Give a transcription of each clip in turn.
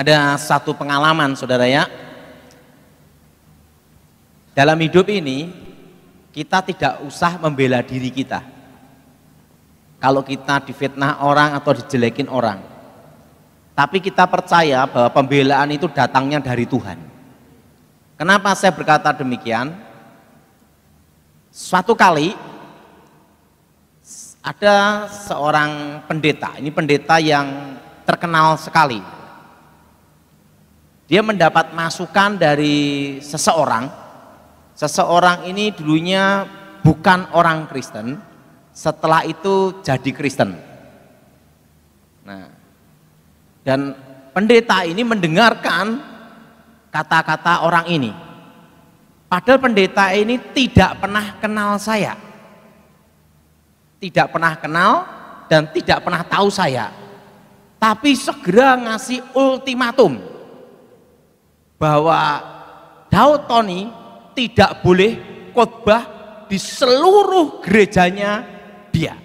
Ada satu pengalaman saudara ya. Dalam hidup ini kita tidak usah membela diri kita. Kalau kita difitnah orang atau dijelekin orang. Tapi kita percaya bahwa pembelaan itu datangnya dari Tuhan. Kenapa saya berkata demikian? Suatu kali ada seorang pendeta, ini pendeta yang terkenal sekali dia mendapat masukan dari seseorang. Seseorang ini dulunya bukan orang Kristen, setelah itu jadi Kristen. Nah, dan pendeta ini mendengarkan kata-kata orang ini. Padahal pendeta ini tidak pernah kenal saya. Tidak pernah kenal dan tidak pernah tahu saya. Tapi segera ngasih ultimatum bahwa Daud Tony tidak boleh khotbah di seluruh gerejanya dia.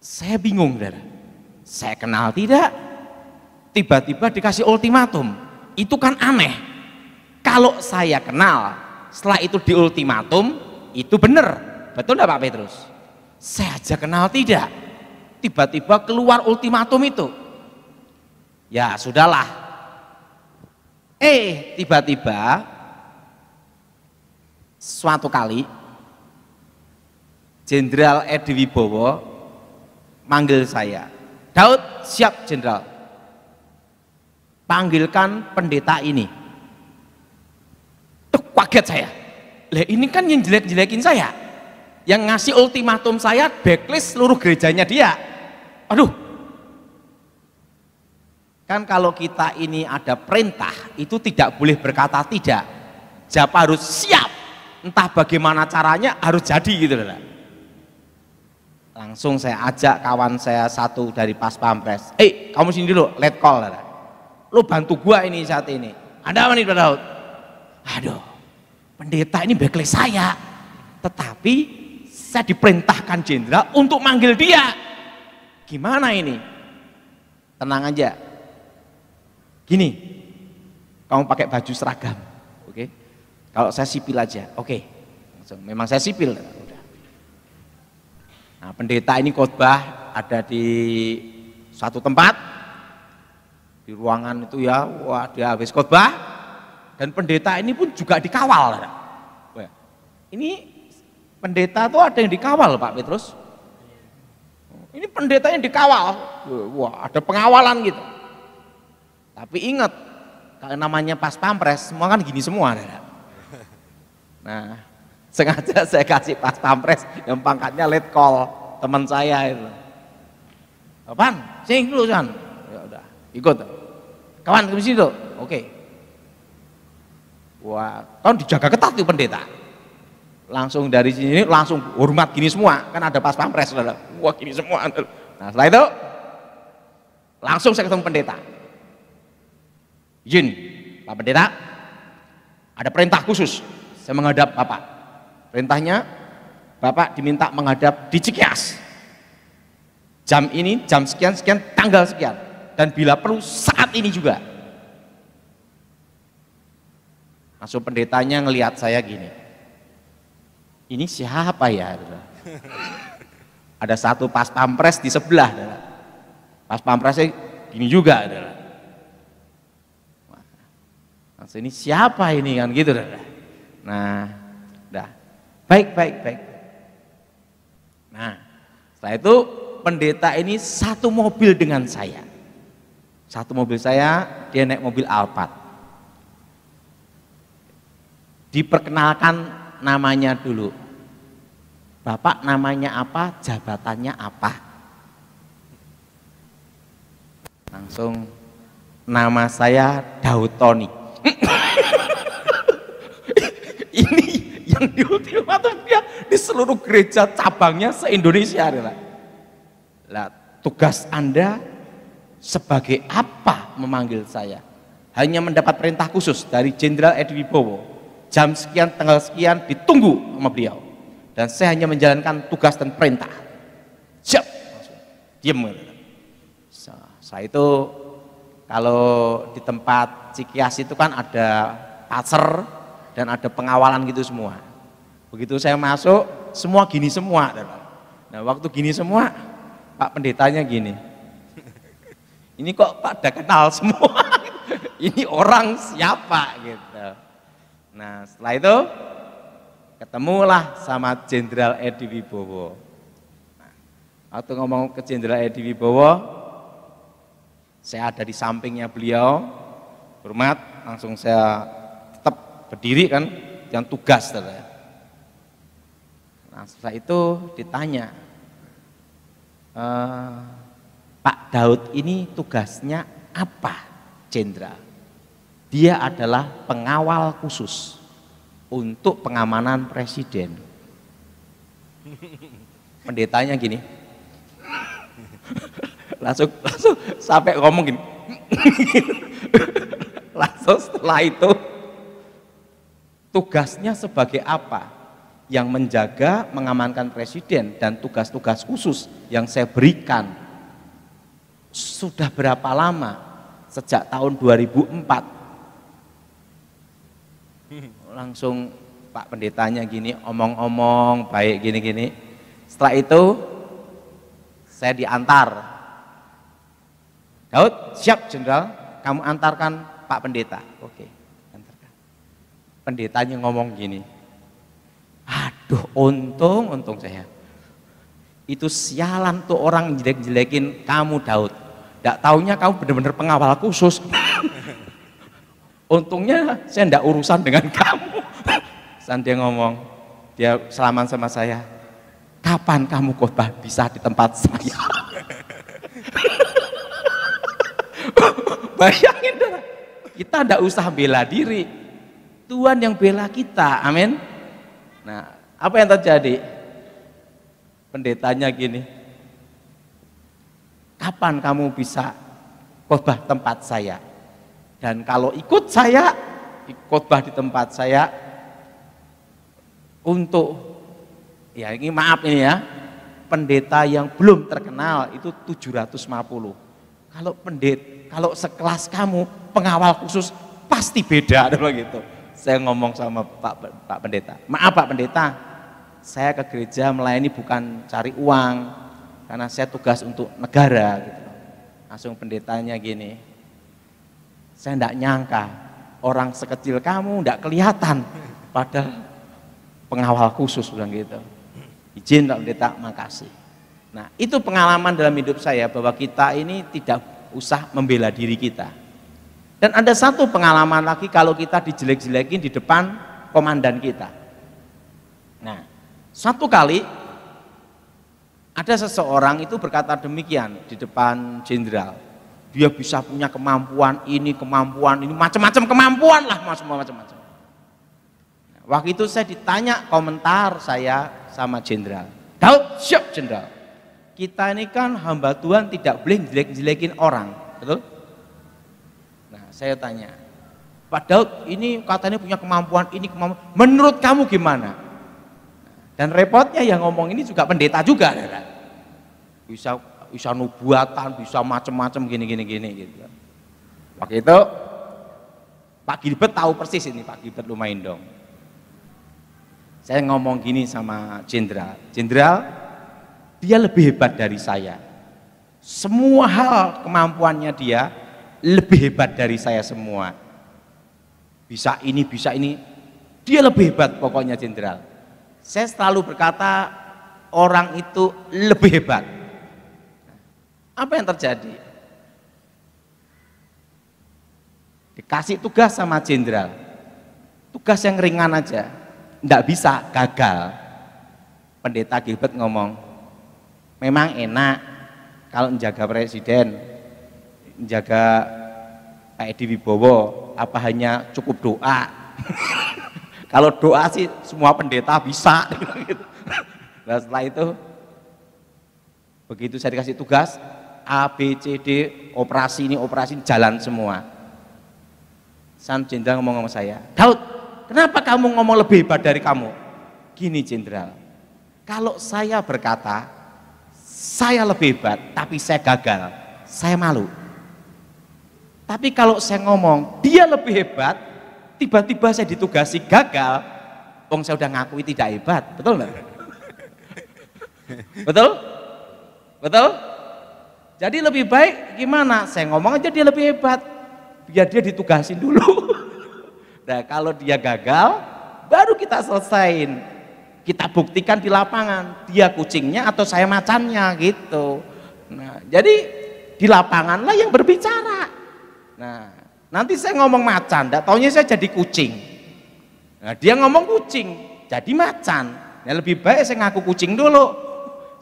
Saya bingung, Saudara. Saya kenal tidak? Tiba-tiba dikasih ultimatum. Itu kan aneh. Kalau saya kenal, setelah itu di ultimatum, itu benar. Betul enggak Pak Petrus? Saya aja kenal tidak? Tiba-tiba keluar ultimatum itu. Ya sudahlah, Eh, tiba-tiba suatu kali Jenderal Edi Wibowo manggil saya. Daud, siap Jenderal. Panggilkan pendeta ini. Tuh kaget saya. Lah ini kan yang jelek-jelekin saya. Yang ngasih ultimatum saya backlist seluruh gerejanya dia. Aduh, Kan kalau kita ini ada perintah, itu tidak boleh berkata tidak. Japa harus siap. Entah bagaimana caranya harus jadi gitu loh. Langsung saya ajak kawan saya satu dari Pas Pampres. Eh, kamu sini dulu, let call. Lah. Lu bantu gua ini saat ini. Ada apa nih Pak Daud? Aduh, pendeta ini backlist saya. Tetapi saya diperintahkan jenderal untuk manggil dia. Gimana ini? Tenang aja, Gini, kamu pakai baju seragam, oke? Okay? Kalau saya sipil aja, oke. Okay. Memang saya sipil, udah. Nah, pendeta ini khotbah ada di suatu tempat di ruangan itu ya, wah dia habis khotbah dan pendeta ini pun juga dikawal. Ini pendeta itu ada yang dikawal Pak Petrus. Ini pendeta yang dikawal, wah ada pengawalan gitu. Tapi ingat, kalau namanya pas pampres, semua kan gini semua. Nah, sengaja saya kasih pas pampres yang pangkatnya let call teman saya itu. Kapan? Sini dulu kan. Ya udah, ikut. Kawan ke situ. Oke. Wah, kan dijaga ketat tuh pendeta. Langsung dari sini langsung hormat gini semua, kan ada pas pampres. Wah, gini semua. Nah, setelah itu langsung saya ketemu pendeta Izin, Pak Pendeta, ada perintah khusus. Saya menghadap Bapak. Perintahnya, Bapak diminta menghadap di Cikias. Jam ini, jam sekian, sekian, tanggal sekian. Dan bila perlu, saat ini juga. Masuk pendetanya ngelihat saya gini. Ini siapa ya? Ada satu pas pampres di sebelah. Pas pampresnya gini juga. Adalah Langsung ini siapa ini kan gitu dah. Nah, dah. Baik, baik, baik. Nah, setelah itu pendeta ini satu mobil dengan saya. Satu mobil saya, dia naik mobil Alphard. Diperkenalkan namanya dulu. Bapak namanya apa, jabatannya apa. Langsung nama saya Daud Tony. dia di seluruh gereja cabangnya se-Indonesia adalah. Lah, tugas Anda sebagai apa memanggil saya? Hanya mendapat perintah khusus dari Jenderal Edi Wibowo. Jam sekian, tanggal sekian ditunggu sama beliau. Dan saya hanya menjalankan tugas dan perintah. Siap. Diam. Saya itu kalau di tempat Cikias itu kan ada pasar dan ada pengawalan gitu semua. Begitu saya masuk, semua gini semua. Nah, waktu gini semua, Pak pendetanya gini. Ini kok pak pada kenal semua. Ini orang siapa gitu. Nah, setelah itu ketemulah sama Jenderal Edi Wibowo. Nah, waktu ngomong ke Jenderal Edi Wibowo, saya ada di sampingnya beliau, hormat, langsung saya tetap berdiri kan, yang tugas. Ternyata Nah setelah itu ditanya, e, Pak Daud ini tugasnya apa jenderal? Dia adalah pengawal khusus untuk pengamanan presiden. Pendetanya gini, langsung langsung sampai ngomong gini, langsung setelah itu tugasnya sebagai apa? yang menjaga, mengamankan presiden dan tugas-tugas khusus yang saya berikan sudah berapa lama sejak tahun 2004 langsung Pak pendetanya gini omong-omong baik gini-gini setelah itu saya diantar Daud siap jenderal kamu antarkan Pak pendeta oke antarkan pendetanya ngomong gini Duh untung, untung saya. Itu sialan tuh orang jelek-jelekin kamu Daud. Tidak taunya kamu benar-benar pengawal khusus. Untungnya saya tidak urusan dengan kamu. San ngomong, dia selamat sama saya. Kapan kamu khotbah bisa di tempat saya? Bayangin dong, kita tidak usah bela diri. Tuhan yang bela kita, amin. Nah, apa yang terjadi? Pendetanya gini, kapan kamu bisa khotbah tempat saya? Dan kalau ikut saya, khotbah di tempat saya untuk ya ini maaf ini ya pendeta yang belum terkenal itu 750 kalau pendet kalau sekelas kamu pengawal khusus pasti beda gitu saya ngomong sama Pak Pak Pendeta maaf Pak Pendeta saya ke gereja melayani bukan cari uang karena saya tugas untuk negara gitu. Langsung pendetanya gini, saya tidak nyangka orang sekecil kamu tidak kelihatan pada pengawal khusus bilang gitu. Izin Pak Pendeta, makasih. Nah itu pengalaman dalam hidup saya bahwa kita ini tidak usah membela diri kita. Dan ada satu pengalaman lagi kalau kita dijelek-jelekin di depan komandan kita. Nah, satu kali ada seseorang itu berkata demikian di depan jenderal. Dia bisa punya kemampuan ini, kemampuan ini, macam-macam kemampuan lah, semua macam-macam. Waktu itu saya ditanya komentar saya sama jenderal. Daud, siap jenderal. Kita ini kan hamba Tuhan tidak boleh jelek-jelekin orang, betul? Nah, saya tanya, Pak Daud, ini katanya punya kemampuan, ini kemampuan. Menurut kamu gimana? Dan repotnya yang ngomong ini juga pendeta juga, Bisa bisa nubuatan, bisa macam-macam gini-gini gini gitu. Waktu itu Pak Gilbert tahu persis ini Pak Gilbert dong. Saya ngomong gini sama jenderal, jenderal dia lebih hebat dari saya. Semua hal kemampuannya dia lebih hebat dari saya semua. Bisa ini, bisa ini, dia lebih hebat pokoknya jenderal saya selalu berkata orang itu lebih hebat. Apa yang terjadi? Dikasih tugas sama jenderal. Tugas yang ringan aja. Tidak bisa, gagal. Pendeta Gilbert ngomong, memang enak kalau menjaga presiden, menjaga Pak Edi Wibowo, apa hanya cukup doa? Kalau doa sih semua pendeta bisa. Nah setelah itu begitu saya dikasih tugas A, B, C, D, operasi ini, operasi ini, jalan semua. Sam Jenderal ngomong sama saya, Daud, kenapa kamu ngomong lebih hebat dari kamu? Gini Jenderal, kalau saya berkata, saya lebih hebat, tapi saya gagal, saya malu. Tapi kalau saya ngomong, dia lebih hebat, Tiba-tiba saya ditugasi gagal, wong saya udah ngakui tidak hebat, betul nggak? betul? Betul? Jadi lebih baik gimana? Saya ngomong aja dia lebih hebat, biar dia ditugasin dulu. nah kalau dia gagal, baru kita selesain. Kita buktikan di lapangan, dia kucingnya atau saya macannya gitu. Nah, jadi di lapangan lah yang berbicara. Nah, Nanti saya ngomong macan, tidak taunya saya jadi kucing. Nah, dia ngomong kucing, jadi macan. Ya lebih baik saya ngaku kucing dulu.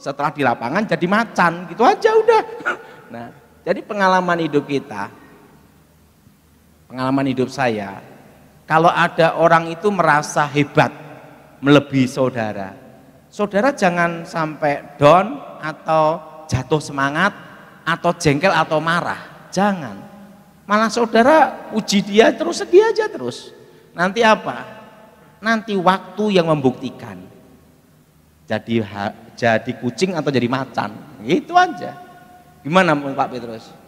Setelah di lapangan jadi macan, gitu aja udah. Nah, jadi pengalaman hidup kita, pengalaman hidup saya, kalau ada orang itu merasa hebat, melebihi saudara, saudara jangan sampai down atau jatuh semangat atau jengkel atau marah, jangan Malah saudara uji dia terus, sedih aja terus. Nanti apa? Nanti waktu yang membuktikan. Jadi jadi kucing atau jadi macan. Itu aja. Gimana Pak Petrus?